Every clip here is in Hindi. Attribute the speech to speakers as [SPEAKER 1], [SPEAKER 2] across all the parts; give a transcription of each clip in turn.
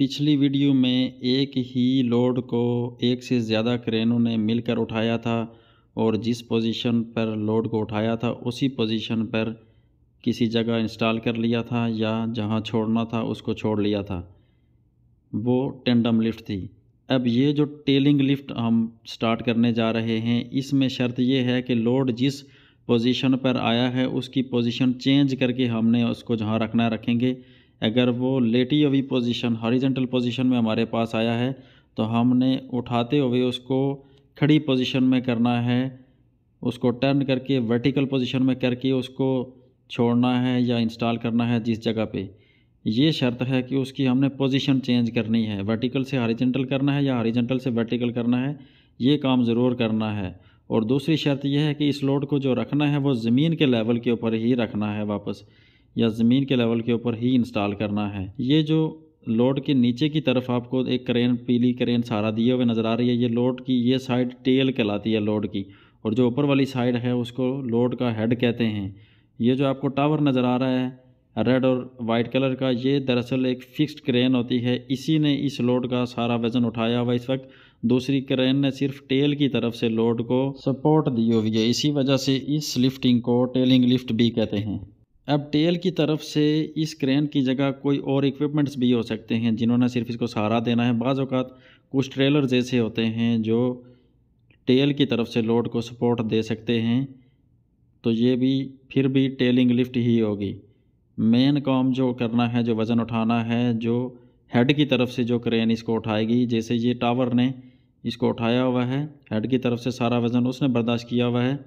[SPEAKER 1] पिछली वीडियो में एक ही लोड को एक से ज़्यादा क्रेनों ने मिलकर उठाया था और जिस पोजीशन पर लोड को उठाया था उसी पोजीशन पर किसी जगह इंस्टॉल कर लिया था या जहां छोड़ना था उसको छोड़ लिया था वो टेंडम लिफ्ट थी अब ये जो टेलिंग लिफ्ट हम स्टार्ट करने जा रहे हैं इसमें शर्त ये है कि लोड जिस पोजीशन पर आया है उसकी पोजीशन चेंज करके हमने उसको जहाँ रखना रखेंगे अगर वो लेटी हुई पोजीशन हॉरिजेंटल पोजीशन में हमारे पास आया है तो हमने उठाते हुए उसको खड़ी पोजीशन में करना है उसको टर्न करके वर्टिकल पोजीशन में करके उसको छोड़ना है या इंस्टॉल करना है जिस जगह पे ये शर्त है कि उसकी हमने पोजीशन चेंज करनी है वर्टिकल से हॉरिजेंटल करना है या हॉरिजेंटल से वर्टिकल करना है ये काम ज़रूर करना है और दूसरी शर्त यह है कि इस लोड को जो रखना है वो ज़मीन के लेवल के ऊपर ही रखना है वापस या ज़मीन के लेवल के ऊपर ही इंस्टॉल करना है ये जो लोड के नीचे की तरफ आपको एक करेन पीली करेन सहारा दिए हुए नज़र आ रही है ये लोड की ये साइड टेल कहलाती है लोड की और जो ऊपर वाली साइड है उसको लोड का हेड कहते हैं ये जो आपको टावर नज़र आ रहा है रेड और वाइट कलर का ये दरअसल एक फ़िक्स्ड क्रेन होती है इसी ने इस लोड का सारा वज़न उठाया हुआ इस वक्त दूसरी क्रेन ने सिर्फ टेल की तरफ से लोड को सपोर्ट दी हुई है इसी वजह से इस लिफ्टिंग को टेलिंग लिफ्ट भी कहते हैं अब टेल की तरफ से इस क्रेन की जगह कोई और इक्विपमेंट्स भी हो सकते हैं जिन्होंने सिर्फ इसको सहारा देना है बाज़ अवत कुछ ट्रेलर जैसे होते हैं जो टेल की तरफ से लोड को सपोर्ट दे सकते हैं तो ये भी फिर भी टेलिंग लिफ्ट ही होगी मेन काम जो करना है जो वज़न उठाना है जो हेड की तरफ से जो क्रेन इसको उठाएगी जैसे ये टावर ने इसको उठाया हुआ है हेड की तरफ से सारा वज़न उसने बर्दाश्त किया हुआ है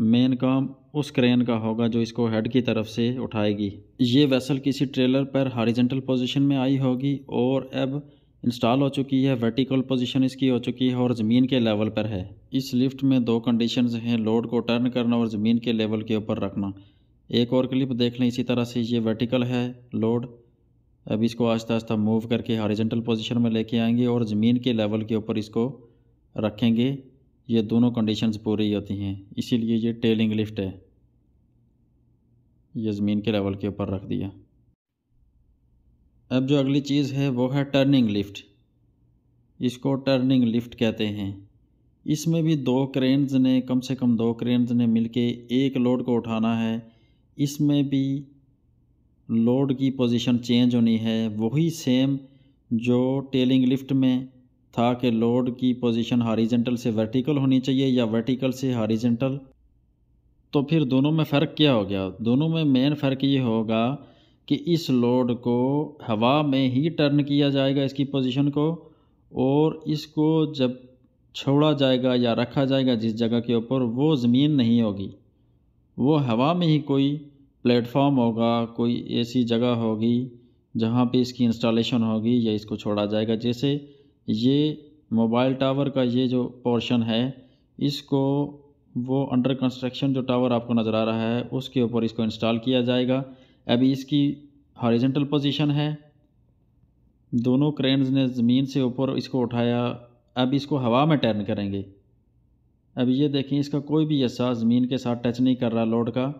[SPEAKER 1] मेन काम उस क्रेन का होगा जो इसको हेड की तरफ से उठाएगी ये वेसल किसी ट्रेलर पर हॉरिजेंटल पोजीशन में आई होगी और अब इंस्टॉल हो चुकी है वर्टिकल पोजीशन इसकी हो चुकी है और ज़मीन के लेवल पर है इस लिफ्ट में दो कंडीशंस हैं लोड को टर्न करना और ज़मीन के लेवल के ऊपर रखना एक और क्लिप देख लें इसी तरह से ये वर्टिकल है लोड अब इसको आस्ता आस्ता मूव करके हॉरिजेंटल पोजिशन में लेके आएंगे और ज़मीन के लेवल के ऊपर इसको रखेंगे ये दोनों कंडीशंस पूरी होती हैं इसीलिए ये टेलिंग लिफ्ट है ये ज़मीन के लेवल के ऊपर रख दिया अब जो अगली चीज़ है वो है टर्निंग लिफ्ट इसको टर्निंग लिफ्ट कहते हैं इसमें भी दो क्रेन्स ने कम से कम दो क्रेन्स ने मिलके एक लोड को उठाना है इसमें भी लोड की पोजीशन चेंज होनी है वही सेम जो टेलिंग लिफ्ट में था कि लोड की पोजीशन हॉरिजेंटल से वर्टिकल होनी चाहिए या वर्टिकल से हॉरिजेंटल तो फिर दोनों में फ़र्क क्या हो गया दोनों में मेन फ़र्क ये होगा कि इस लोड को हवा में ही टर्न किया जाएगा इसकी पोजीशन को और इसको जब छोड़ा जाएगा या रखा जाएगा जिस जगह के ऊपर वो ज़मीन नहीं होगी वो हवा में ही कोई प्लेटफॉर्म होगा कोई ऐसी जगह होगी जहाँ पे इसकी इंस्टॉलेशन होगी या इसको छोड़ा जाएगा जैसे ये मोबाइल टावर का ये जो पोर्शन है इसको वो अंडर कंस्ट्रक्शन जो टावर आपको नज़र आ रहा है उसके ऊपर इसको इंस्टॉल किया जाएगा अभी इसकी हॉरिजेंटल पोजीशन है दोनों क्रेन्स ने ज़मीन से ऊपर इसको उठाया अब इसको हवा में टर्न करेंगे अब ये देखें इसका कोई भी हिस्सा ज़मीन के साथ टच नहीं कर रहा लोड का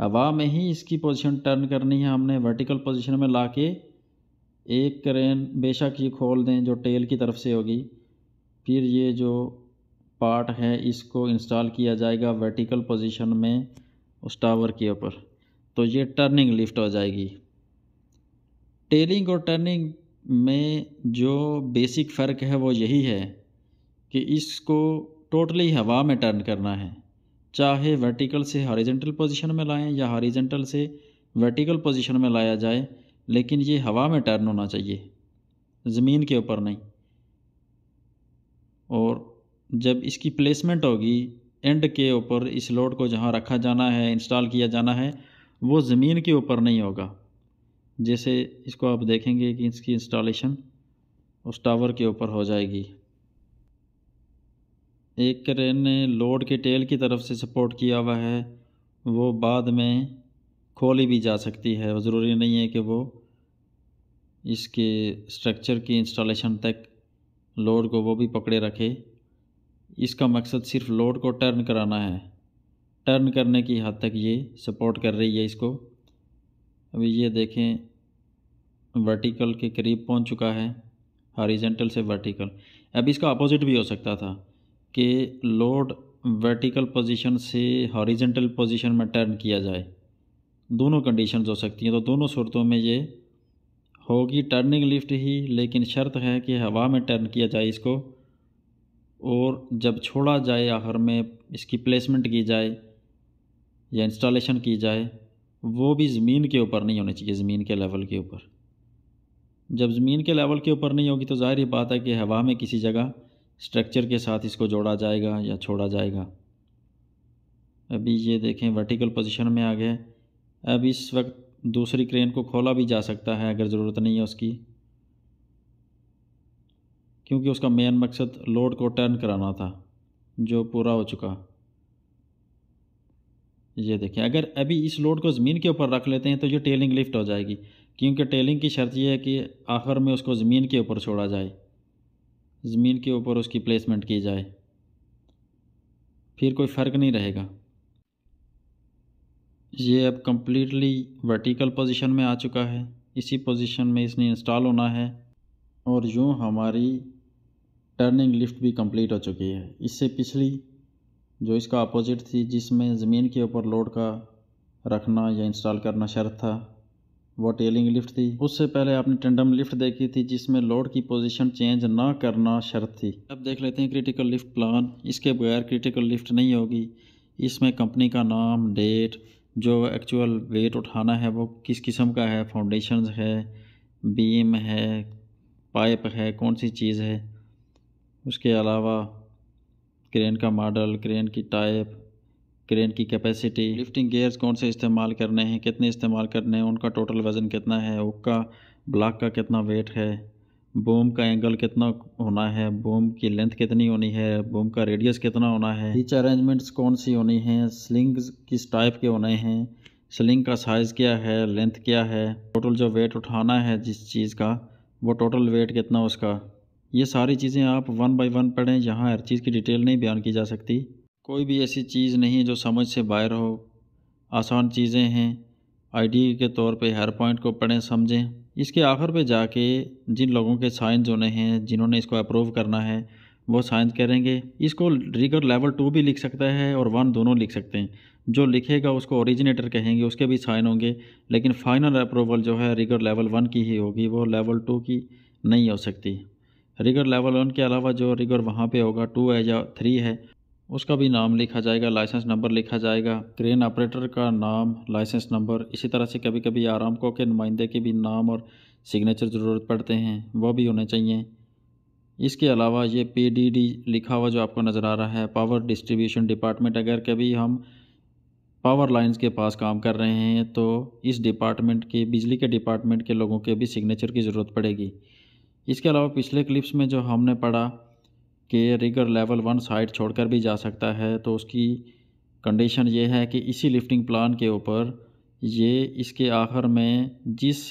[SPEAKER 1] हवा में ही इसकी पोजीशन टर्न करनी है हमने वर्टिकल पोजीशन में ला के एक क्रेन बेशक ये खोल दें जो टेल की तरफ से होगी फिर ये जो पार्ट है इसको इंस्टॉल किया जाएगा वर्टिकल पोजीशन में उस टावर के ऊपर तो ये टर्निंग लिफ्ट हो जाएगी टेलिंग और टर्निंग में जो बेसिक फ़र्क है वो यही है कि इसको टोटली हवा में टर्न करना है चाहे वर्टिकल से हॉरिजेंटल पोजीशन में लाएं या हॉरिजेंटल से वर्टिकल पोजीशन में लाया जाए लेकिन ये हवा में टर्न होना चाहिए ज़मीन के ऊपर नहीं और जब इसकी प्लेसमेंट होगी एंड के ऊपर इस लोड को जहाँ रखा जाना है इंस्टॉल किया जाना है वो ज़मीन के ऊपर नहीं होगा जैसे इसको आप देखेंगे कि इसकी इंस्टॉलेशन उस टावर के ऊपर हो जाएगी एक क्रेन ने लोड के टेल की तरफ से सपोर्ट किया हुआ है वो बाद में खोली भी जा सकती है और ज़रूरी नहीं है कि वो इसके स्ट्रक्चर की इंस्टॉलेशन तक लोड को वो भी पकड़े रखे इसका मकसद सिर्फ लोड को टर्न कराना है टर्न करने की हद तक ये सपोर्ट कर रही है इसको अभी ये देखें वर्टिकल के करीब पहुंच चुका है हॉरिजेंटल से वर्टिकल अब इसका अपोजिट भी हो सकता था कि लोड वर्टिकल पोजीशन से हॉरिजेंटल पोजीशन में टर्न किया जाए दोनों कंडीशन हो सकती हैं तो दोनों सूरतों में ये होगी टर्निंग लिफ्ट ही लेकिन शर्त है कि हवा में टर्न किया जाए इसको और जब छोड़ा जाए आखिर में इसकी प्लेसमेंट की जाए या इंस्टॉलेशन की जाए वो भी ज़मीन के ऊपर नहीं होनी चाहिए ज़मीन के लेवल के ऊपर जब ज़मीन के लेवल के ऊपर नहीं होगी तो ज़ाहिर बात है कि हवा में किसी जगह स्ट्रक्चर के साथ इसको जोड़ा जाएगा या छोड़ा जाएगा अभी ये देखें वर्टिकल पोजीशन में आ गया अब इस वक्त दूसरी क्रेन को खोला भी जा सकता है अगर ज़रूरत नहीं है उसकी क्योंकि उसका मेन मकसद लोड को टर्न कराना था जो पूरा हो चुका ये देखें अगर अभी इस लोड को ज़मीन के ऊपर रख लेते हैं तो ये टेलिंग लिफ्ट हो जाएगी क्योंकि टेलिंग की शर्त यह है कि आखिर में उसको ज़मीन के ऊपर छोड़ा जाए ज़मीन के ऊपर उसकी प्लेसमेंट की जाए फिर कोई फ़र्क नहीं रहेगा ये अब कम्प्लीटली वर्टिकल पोजीशन में आ चुका है इसी पोजीशन में इसने इंस्टॉल होना है और यूँ हमारी टर्निंग लिफ्ट भी कम्प्लीट हो चुकी है इससे पिछली जो इसका अपोजिट थी जिसमें ज़मीन के ऊपर लोड का रखना या इंस्टॉल करना शर्त था वो टेलिंग लिफ्ट थी उससे पहले आपने टेंडम लिफ्ट देखी थी जिसमें लोड की पोजीशन चेंज ना करना शर्त थी अब देख लेते हैं क्रिटिकल लिफ्ट प्लान इसके बगैर क्रिटिकल लिफ्ट नहीं होगी इसमें कंपनी का नाम डेट जो एक्चुअल वेट उठाना है वो किस किस्म का है फाउंडेशन है बीम है पाइप है कौन सी चीज़ है उसके अलावा क्रेन का मॉडल क्रेन की टाइप क्रेन की कैपेसिटी लिफ्टिंग गेयर्स कौन से इस्तेमाल करने हैं कितने इस्तेमाल करने हैं उनका टोटल वज़न कितना है उक्का ब्लॉक का कितना वेट है बोम का एंगल कितना होना है बोम की लेंथ कितनी होनी है बोम का रेडियस कितना होना है हिच अरेंजमेंट्स कौन सी होनी है स्लिंग किस टाइप के होने हैं स्लिंग का साइज़ क्या है लेंथ क्या है टोटल जो वेट उठाना है जिस चीज़ का वो टोटल वेट कितना उसका ये सारी चीज़ें आप वन बाई वन पढ़ें यहाँ हर चीज़ की डिटेल नहीं बयान की जा सकती कोई भी ऐसी चीज़ नहीं जो समझ से बाहर हो आसान चीज़ें हैं आईडी के तौर पे हर पॉइंट को पढ़ें समझें इसके आखिर पे जाके जिन लोगों के साइंस होने हैं जिन्होंने इसको अप्रूव करना है वो साइंस करेंगे इसको रिगर लेवल टू भी लिख सकता है और वन दोनों लिख सकते हैं जो लिखेगा उसको ओरिजिनेटर कहेंगे उसके भी साइन होंगे लेकिन फाइनल अप्रूवल जो है रिगर लेवल वन की ही होगी वो लेवल टू की नहीं हो सकती रिगर लेवल वन के अलावा जो रिगर वहाँ पे होगा टू है या थ्री है उसका भी नाम लिखा जाएगा लाइसेंस नंबर लिखा जाएगा क्रेन ऑपरेटर का नाम लाइसेंस नंबर इसी तरह से कभी कभी आरामको के नुमाइंदे के भी नाम और सिग्नेचर ज़रूरत पड़ते हैं वह भी होने चाहिए इसके अलावा ये पीडीडी लिखा हुआ जो आपको नज़र आ रहा है पावर डिस्ट्रीब्यूशन डिपार्टमेंट अगर कभी हम पावर लाइंस के पास काम कर रहे हैं तो इस डिपार्टमेंट के बिजली के डिपार्टमेंट के लोगों के भी सिग्नेचर की ज़रूरत पड़ेगी इसके अलावा पिछले क्लिप्स में जो हमने पढ़ा के रिगर लेवल वन साइड छोड़कर भी जा सकता है तो उसकी कंडीशन ये है कि इसी लिफ्टिंग प्लान के ऊपर ये इसके आखिर में जिस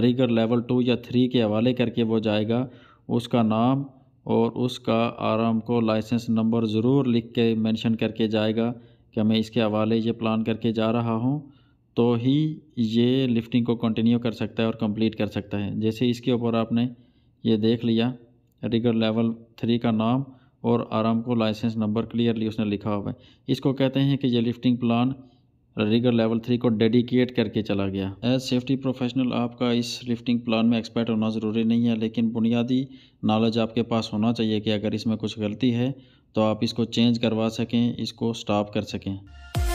[SPEAKER 1] रिगर लेवल टू या थ्री के हवाले करके वो जाएगा उसका नाम और उसका आराम को लाइसेंस नंबर ज़रूर लिख के मेंशन करके जाएगा कि मैं इसके हवाले ये प्लान करके जा रहा हूँ तो ही ये लिफ्टिंग को कंटिन्यू कर सकता है और कंप्लीट कर सकता है जैसे इसके ऊपर आपने ये देख लिया रिगर लेवल थ्री का नाम और आराम को लाइसेंस नंबर क्लियरली उसने लिखा हुआ है इसको कहते हैं कि ये lifting plan rigger level three को डेडिकेट करके चला गया एज सेफ्टी प्रोफेशनल आपका इस लिफ्टिंग प्लान में एक्सपर्ट होना ज़रूरी नहीं है लेकिन बुनियादी नॉलेज आपके पास होना चाहिए कि अगर इसमें कुछ गलती है तो आप इसको चेंज करवा सकें इसको स्टॉप कर सकें